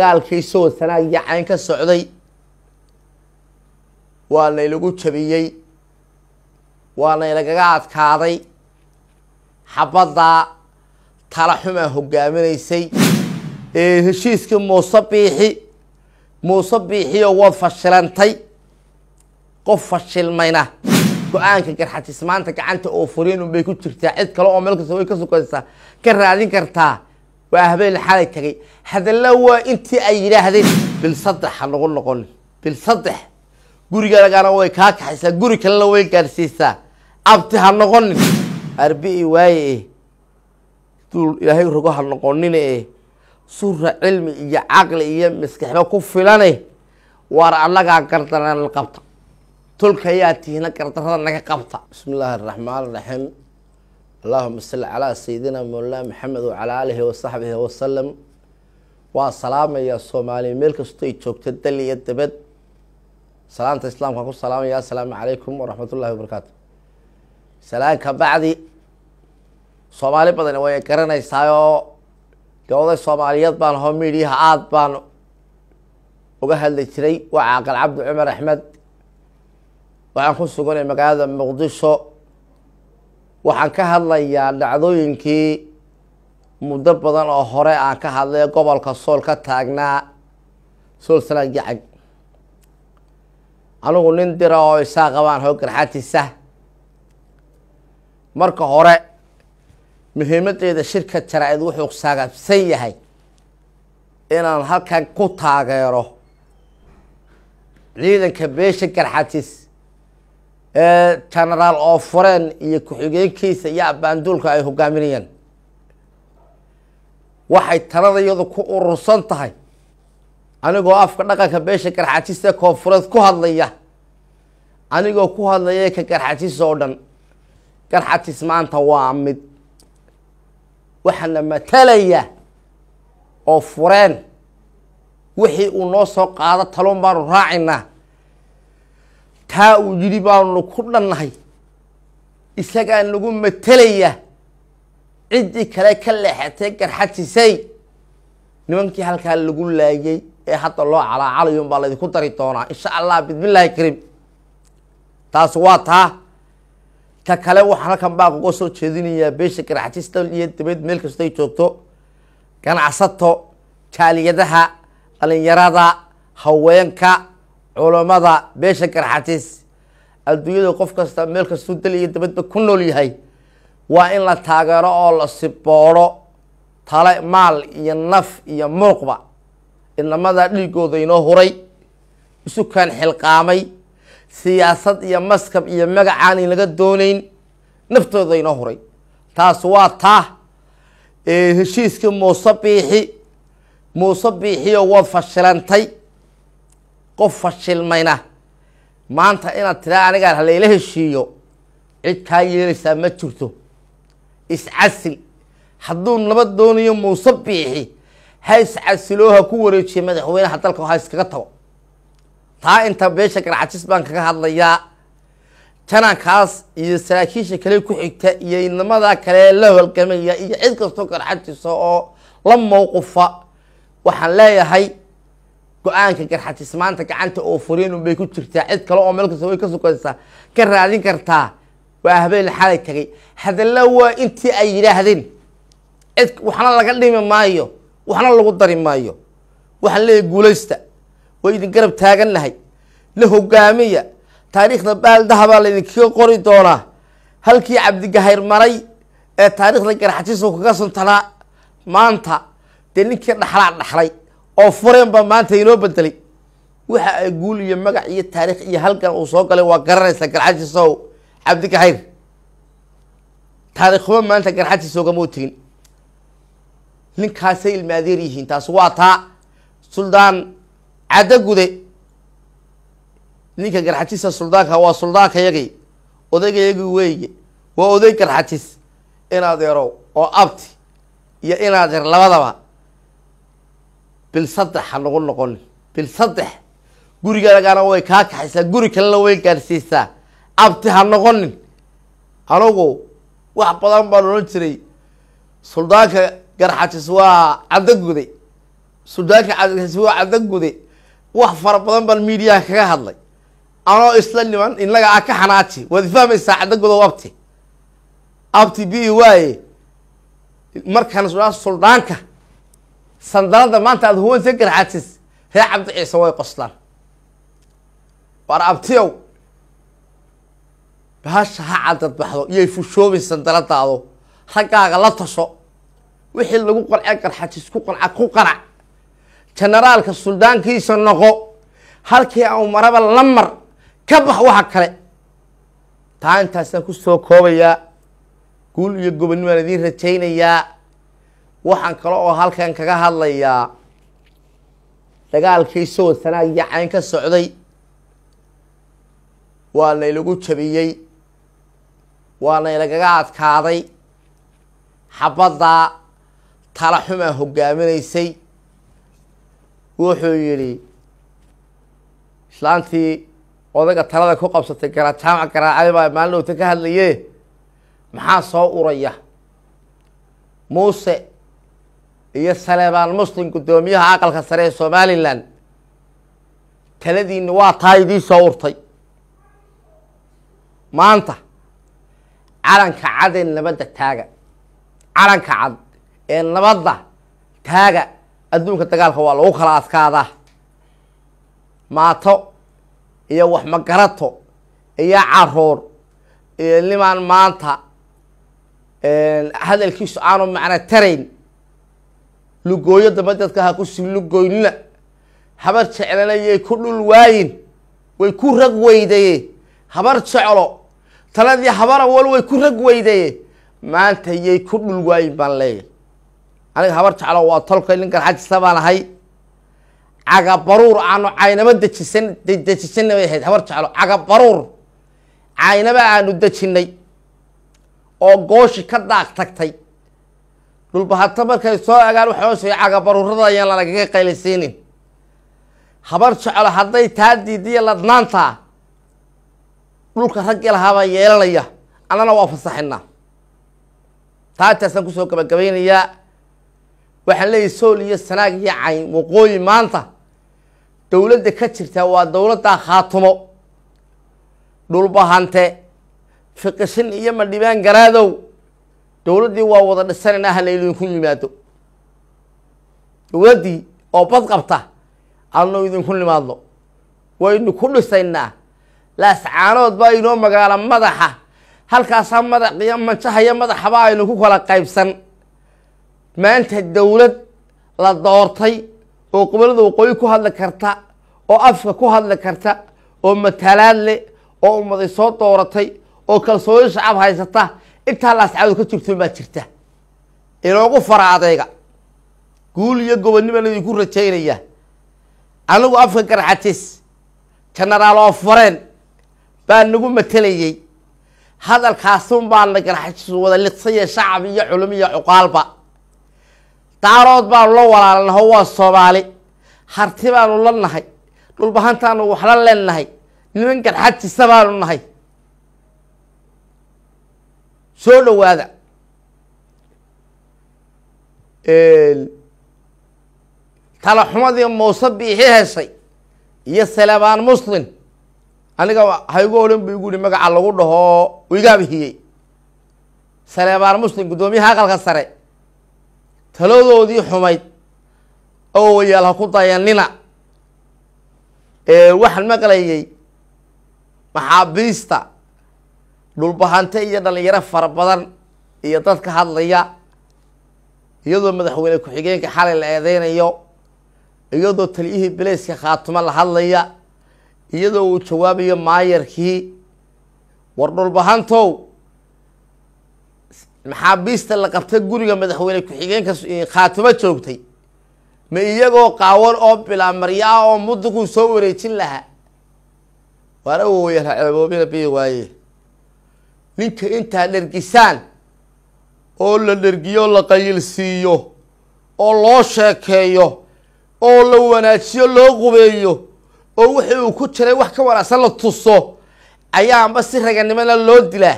dagaalkii soo sanaag yacayn ka socday waa laylagu jabiyey waa laylagaga adkaaday xabaddaa tala xumaa hogaaminaysay heshiiskii muuse biixi muuse biixiyo waad fashilantay qof fashilmayna go-aanka garxatismaanta gacanta oo furien unbay ku jirtaa cid kale oo meel kasta way ka sugaysaa ka raadin kartaa waa habeen xalay tagay hadalla waa intii ay yidhaahdeen bil saddex ha lagu noqonin bil saddex gurigaagana way kaa kaxaysaa guri kalena way gaarsiisaa abti ha noqonin arbi-i waaye e duul ilaahay rogo ha noqonine e sura cilmi iyo caqli iyo maskaxba ku filane waar annagaa gardarana qabta tolka ayaa tihina gardarada naga qabta bismi illaahi araxmaan iraxiim allahuma sali calaa sayidina mawlaa maxamed wacalaa aalihi wasaxbihi wasalam waa salaamayaa soomaaliya meel kastoo ay joogta dal iyo dabad salaanta islaamkaan ku salaamaya assalaamu calaykum waraxmat wabarakaatu salaan ka bacdi soomaali badan way garanaysaayoo dee oday soomaaliyeed baan hoo miidhiyaha aada baan uga hadli jiray waa caaqil cabdi cumar axmed waxaan ku suganay magaalada muqdisho waxaan ka hadlayaa dhacdooyinkii muddo badan oo hore aan ka hadlay gobolka sool ka taagnaa sool sanad yacag anigu nin dira oo isaa qabaan hoo garxatiisa marka hore muhiimadeeda shirka jaraa-id wuxuu saagabsan yahay inaan halkan ku taageero ciidanka beesha garxatis genaraal oo fureen iyo ku-xigeenkiisa iyo abaanduulka ay hogaaminayaan waxay taladayadu ku urursan tahay anigoo afka dhaqanka beesha garxaajista koonfureed ku hadlaya anigoo ku hadlaya ka garxaajis oo dhan garxaajis maanta waa mid waxaa matalaya oo fureen wixii uu noo soo qaado talun baanu raacinaa taa uu yidhi baanu ku dhannahay isagaa nagu matelaya ciddii kale ka leexatay garxajisay nimankii halkaa lagu laayay ee hadda loo calaacalayon baa laydinku dari doonaa insha allah bismillaahi kariim taas waa taa ka kale waxaan halkan baa kuga soo jeedinayaa beesha garxajista iyo dabeed meel kastay joogto ganacsato jaaliyadaha dhalinyarada haweenka culammada beesha garxatis adduunyada qof kasta meel kastuu dal iyo dabadba ku nool yahay waa in la taageero oo la sibooro tale maal iyo naf iyo muuqba inamada dhiigooda inoo huray isukaan xilqaamay siyaasad iyo maskab iyo magacaan in laga doonayn naftooda inoo huray taas waa taa heshiiskii muuse biixi muuse biixiyo waad fashilantay qof fashilmayna maanta inaad tiraa anigaan halayla heshiiyo cid kaa yeelaysaa ma jirto iscasil hadduu nabad doonayo muuse biixi ha iscasiloo ha ku wareejiya madaxweynaha dalka ha iskaga tago taa inta beesha garcajis baan kaga hadlayaa janankaas iyo saraakiisha kale ku xigta iyo idnamada kale la holgamaya iyo cid kastoo garcajiso oo la mowqufa waxaan leeyahay go-aanka garxatismaanta gacanta oo furiin unbay ku jirtaa cid kale oo meel kasta way ka sukaysaa ka raadin kartaa waa habeen xalay tagay hadalla waa intii ay yidhaahdeen cid waxna laga dhimi maayo waxna lagu dari maayo waxaan leeyahy guulaysta waa idin garab taagan nahay la hogaamiya taariikhda baaldahabaa baa laydinkaga qori doonaa halkii cabdigahayr maray ee taariikhda garxatisu kaga suntanaa maanta dee ninkii dhaxlaa dhaxlay oo fureen baa maanta inoo bedelay waxa ay guul iyo magac iyo taariikh iyo halkan uu soo galay waa garanaysa garxajiisow cabdi kaxayr taariikhuba maanta garxajiis ogamau tegin ninkaasay ilmaadeer yihiin taas waa taa suldaan gude ninka garxajisa suldaanka waa suldaanka yagii odayga yagi weyge waa oday garxajis inaad erow oo abti iyo inaad er labadaba bil saddex ha lagu noqonin bil saddex gurigaagana way kaa kaxaysaa guri kalena way gaarsiisaa abti ha noqonin anugu wax badan baan odhan jiray suldaanka garxajis waa cadagude suldaanka cadajis waa cadagude wax fara badan baan miidiyaha kaga hadlay anoo isla niman inaga a ah ka xanaaji waad ifahmaysaa cadagudo abti abti bi waaye markaan suldaanka sandalada maanta aad huwansa garxadsis reer cabdi ciise way qoslaan war abtiyow bahasha ha cadadbaxdo baxdo iyay fushoobin sandaladaado raggaaga la tasho wixii lagu qanca garxajis ku qanca ku qanac generaalka suldaankiisa noqo halkii aan maraba la mar ka bax waxa kale taa intaasaan kusoo koobayaa guul iyo gobonnimaan idiin rajaynayaa waxaan kale oo halkan kaga hadlayaa dagaalkii soodsanaa yacayn ka socday waa naylagu jabiyey waa naylagaga adkaaday xabaddaa talaxumaa hoggaaminaysay wuxuu yidhi islaantii odaga talada ku qabsatay garaajaamac garaacay baa maalin dhowta ka hadlaye maxaa soo uraya muuse iyo saleebaan muslim guddoomiyaha aqalka sare ee somalilan taladiina waa taa idii soo urtay maanta calanka cad ee nabadda taaga calanka cad ee nabadda taaga adduunka dagaalka waa lagu kala adkaadaa maato iyo wax magarato iyo caruur iyo nimaan maanta hadalkiisu aanu macno tarayn lugooyo damba dadka ha ku silugoynina habar jeclanayay ku dhul waayin way ku rag weydaye habar jeclo taladii habara wal way ku rag weydaye maanta yay ku dhul waayin baan leeyahy aniga habar jeclo waa tolka ninkan xajisa baan ahay cagabaruur aanu caynaba dejisan dejisana bay ahayd habar jeclo cagabaruur caynaba aanu dejinay oo gooshi ka daaq tagtay dhulbahato markay soo agaan egaan waxooshay baruurada ayaan lanagaga qaylaysiinin habar jeclo hadday taa diidiya ladnaantaa dhulka raggi lahaabaa yeelanaya annana waa fasaxinaa taataasaan kusoo gabagabeynayaa waxaan leeyahy sool iyo sanaag iyo cayn waqooyi maanta dowladda ka jirta waa dowladdaa khaatumo dhulbahante fiqishin iyo madhibaan garaadow dowladdii waa wada dhisananaa halaylidinku yimaado dowladdii oo bad qabta anu idinku nimaadno waynu ku dhisaynaa laascaanood baa inoo magaalo madaxa halkaasaa madaxiyo manjahaiyo madaxaba aynu ku kala qaybsan maanta dowlad la doortay oo gobollada waqooyi ku hadli karta oo afka ku hadli karta oo matalaad leh oo ummaday soo dooratay oo kalsooni shacab haysata intaa laascadood ka jirtoon baa jirta inoogu fara adayga guul iyo gobonniman idinku rajaynaya anigu afka jenaraal oo ofareen baa nagu matelayey hadalkaasun baana garxatis wada liqsaya shacab iyo culum iyo cuqaalba daarood baanu la walaalanaho waa soomaali harti baanu la nahay dhulbahantaanu waxla leennahay niman garxatisa baanu nahay soo dhowaada xumadii muuse biixi heshay iyo salebaan muslim aniga haygu odhan bu igu yihi magaca lagu dhaho igaa bihiyey salebaan muslim guddoomiyaha aqalka sare taladoodii xumayd oo wayaal ha ku dayanina waxaan maqlayay maxaabiista dhulbahante iyo dhalinyaro fara badan iyo dadka hadlaya iyadoo madaxweyne ku-xigeenka xalay la eedeynayo iyadoo taliyihii beleyska khaatumo la hadlaya iyadoo uu jawaabayo maayarkii war dhulbahantow maxaabiista la qabta guriga madaxweyne ku-xigeenka khaatumo joogtay ma iyagoo qaawan oo bilaamaryo ah oo mudunkuu soo wareejin lahaa waana wooya ha ceeboobina biyi waaye ninka intaa dhergisaan oo la dhergiyo la qayilsiiyo oo loo sheekeeyo oo la wanaajiyo loo qubeeyo oo wixii uu ku jiray wax ka wanaagsan la tuso ayaa amba si raganimana loo dilaa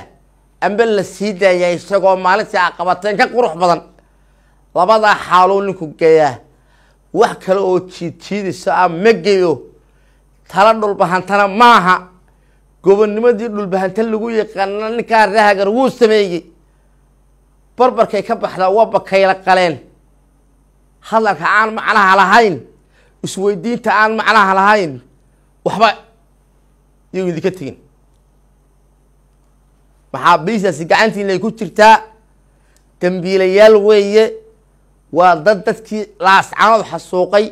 amba la sii daayaa isagoo maalintii aqabateen ka qurux badan labadaa xaaluu ninku geeyaa wax kale oo jiidjiidiso a ah ma geeyo tala dhulbahantana maaha gobonnimadii dhulbahanta lagu yaqaana ninkaa rahagar wuu sameeyey barbarkay ka baxdaa waa bakayla qaleen hadalka aan macnaha lahayn isweydiinta aan macnaha lahayn waxba iyagu idinka tegin maxaabiistaasi gacantiina ku jirtaa dambiilayaal weeye waa dad dadkii laascanood xasuuqay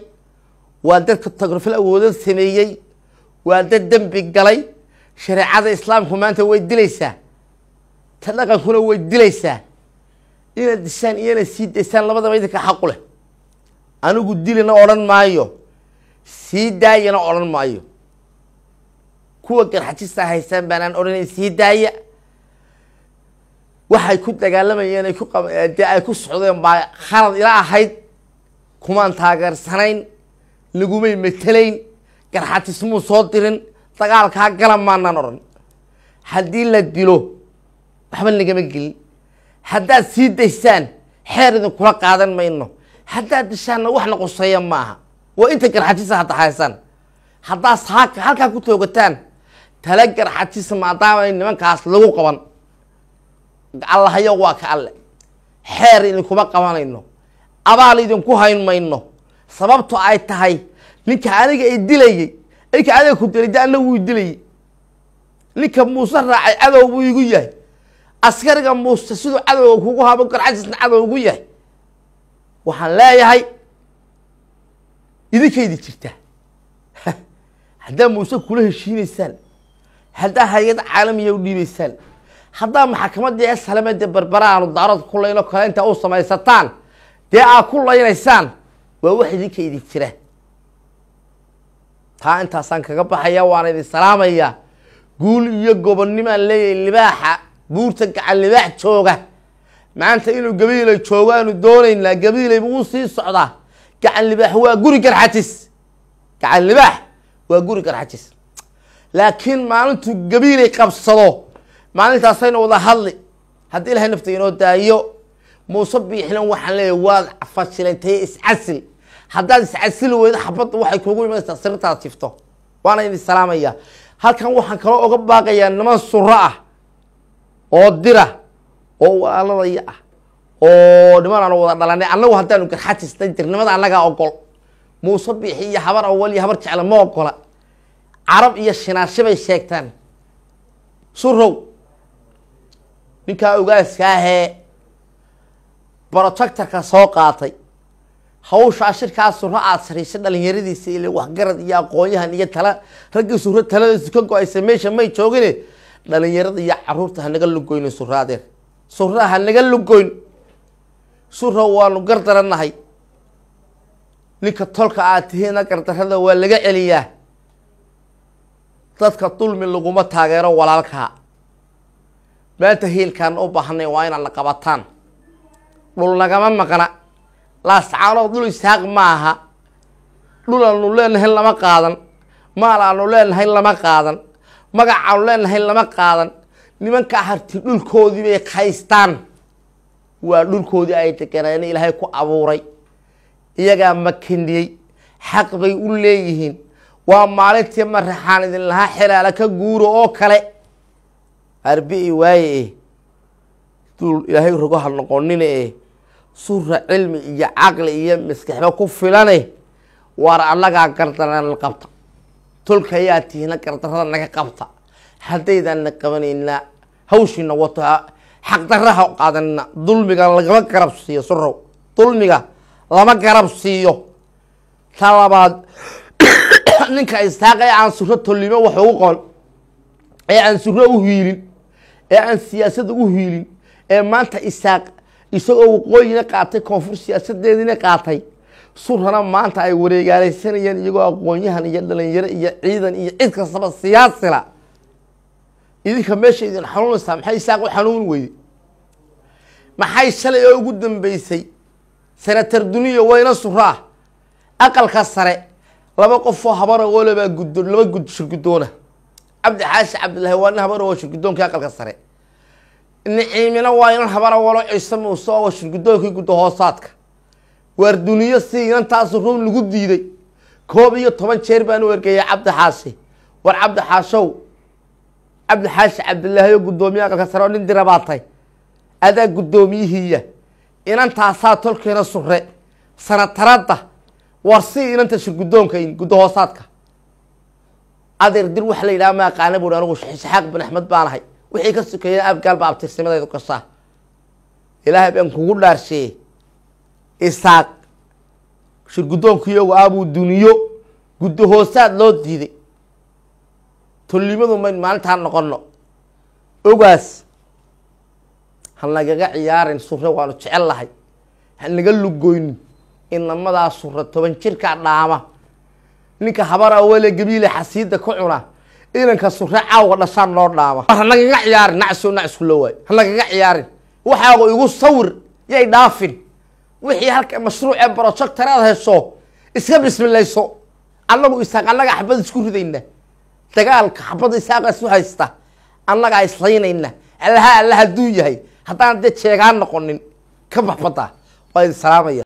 waa dad katografal awoodood sameeyey waa dad dembi galay shareecada islaamku maanta way dilaysaa ta dhaqankuna way dilaysaa inaad disaan iyo sii daysaan labadaba idinka xaqu leh anigu dilina odhan maayo sii daayana odhan maayo kuwa garxajista haystaan baanaan odhanayn sii daaya waxay ku dagaalamayeen de ay ku socdeen baa khalad ila ahayd kumaan taageersanayn lagumay metelayn garxatismuu soo dirin dagaalkaa gala maanaan odhan haddii la dilo waxba nagama gelin haddaad sii daysaan xeer idinkula qaadan mayno haddaad dishaanna wax quseeya ma aha waa inta garxajisa hadda haysaan haddaad halkaa ku toogataan tala garxajisa maadaama nimankaas lagu qaban allahayo waa ka alle xeer idinkuma qabanayno abaal idinku hayn mayno sababto ay tahay ninka aniga ay dilayay ninka adag ku dilay de wuu dilayay ninka muuse raacay cadow buu igu yahay askariga muuse siduu cadowga kugu haban karo cadow ugu yahay waxaan leeyahay idinkaydi jirtaa haddaa muuse kula heshiinaysaan haddaa hay-ad caalamiya u dhiibaysaan haddaa maxakamaddii ee salame dee barbaraanu daarad ku layno kale kaleynta u samaysataan dee aad ku laynaysaan waa wax idinka idin jira taa intaasaan kaga baxaya waan idin salaamayaa guul iyo gobonnimaan leeyahay libaaxa buurta gacan libaax jooga maanta inuu gabiilay joogaanu doonaynaa gabiilay buu u sii socdaa gacan libaax waa guri garxajis gacan libaax waa guri garxajis laakiin maalintuu gabiilay qabsado maalintaasaynu wada hadli haddii ilahay nafta inoo daayo muuse biixlan waxaan leeyahy waad fasilantay iscasil haddaad iscasili weydo xabadda waxay kugu imanaysaa sirtaad sifto waana idin salaamaya halkan waxaan kaloo uga baaqayaa niman suro ah oo dira oo walaaladaya ah oo niman aanu wada dhalanay annagu haddaanu garxatisnay dirnimada annagaa ogol muuse biixi iyo habar awal iyo habar jecla ma ogola carab iyo shinaashi bay sheegtaan surow ninkaa ogaaska ahee brojectorka soo qaatay hawshaa shirkaa suro aad sariisha dhalinyaradiisa ile waxgarad iyo aqoonyahan iyo tala raggii suro talada ka go-aysa meesha may joogine dhalinyarada iyo caruurta ha naga lugoyn suraadeer sura ha naga lugoyn sura waanu gardarannahay ninka tolka aad tihiina gardarada waa laga celiyaa dadka dulmi laguma taageero walaalkaa maanta hiilkaan u baahanay waa inaad la qabataan dhul nagama maqna laascaanood dhul ishaaq maaha dhul aanu leenahay lama qaadan maal aanu leenahay lama qaadan magac aanu leenahayn lama qaadan nimanka harti dhulkoodii bay kaystaan waa dhulkoodii ay deganeen ilaahay ku abuuray iyagaa makiniyey xaq bay u leeyihiin waa maalintii maraxaan idin lahaa xelaala ka guuro oo kale arbi waaye eh duul ilaahay rogo ha noqonine eh sura cilmi iyo caqli iyo maskaxba ku filane waar annagaa gardarana qabta tolkayaa tihina gardarada naga qabta haddaydanna qabanaynaa hawshiina wato xaqdaraha qaadanina dulmiga lagama garab siiyo surow dulmiga lama garab siiyo ta labaad ninka istaaq ee aan suro tolimo wax ugu qol ee aan suro u hiilin ee aan siyaasad ugu hiilin ee maanta isaaq isagoo waqooyina qaatay koonfur siyaasadeediina qaatay surana maanta ay wareegaalaysanayeen iyagoo aqoonyahan iyo dhalinyaro iyo ciidan iyo cid kastaba siyaasila idinka meesha idin xanuunaysaa maxay isaaqu xanuun weyday maxay shalay oo ugu dambeysay senatar duniya wayna suraa aqalka sare laba qofoo habara oo labaa gudo laba shirgudoona ah. cabdi xaashi cabdilaahi waana habara oo shirgudoonka aqalka sare niciimina waa inan habara walo ciise muuse oo guddoonkii guddahoosaadka waar duniyo sii inantaasu run lagu diiday koob iyo toban jeer baanu ergeeyay cabdixaashi war cabdixaashow cabdixaashi cabdi xaashi cabdilaahiyo guddoomiye aqalka sare oo nin dirabaatay baa adaa guddoomiyihiiya inantaasaa tolkeena sure sanataradda war sii inanta shirguddoonka guddahoosaadka adeer dir wax la yidhaha maaqaana buuri anugu saxaaq bin axmed baanahay wixii ka sokeeya abgaal baabtirnimadaydu kasaa ilaahay baan kugu dhaarshee isaaq shirgudoonkiiyogu aabuu duniyo guddo hoosaad loo diiday tolnimadu mayn maalintaa noqonno ogaas ha nagaga ciyaarin sure waanu jecel lahay ha naga lugoynin inamadaa namadaa sura toban jirka dhaama ninka habara wale gabiile xasiida ku cuna ilanka sure caawa dhashaan noo dhaama hanagaga ciyaarin nacso nacsku la waayo hanagaga ciyaarin waxaagu igu sawir yay dhaafin wixii halka mashruuc ee barojector aad hayso iska bismilayso anagu isaaq annaga xabad isku ridayna dagaalka xabadda isaaqaa isu haysta annagaa islaynayna allaha alla hadduu yahay haddaan dee jeegaan noqonin ka baxbadda waa idin salaamaya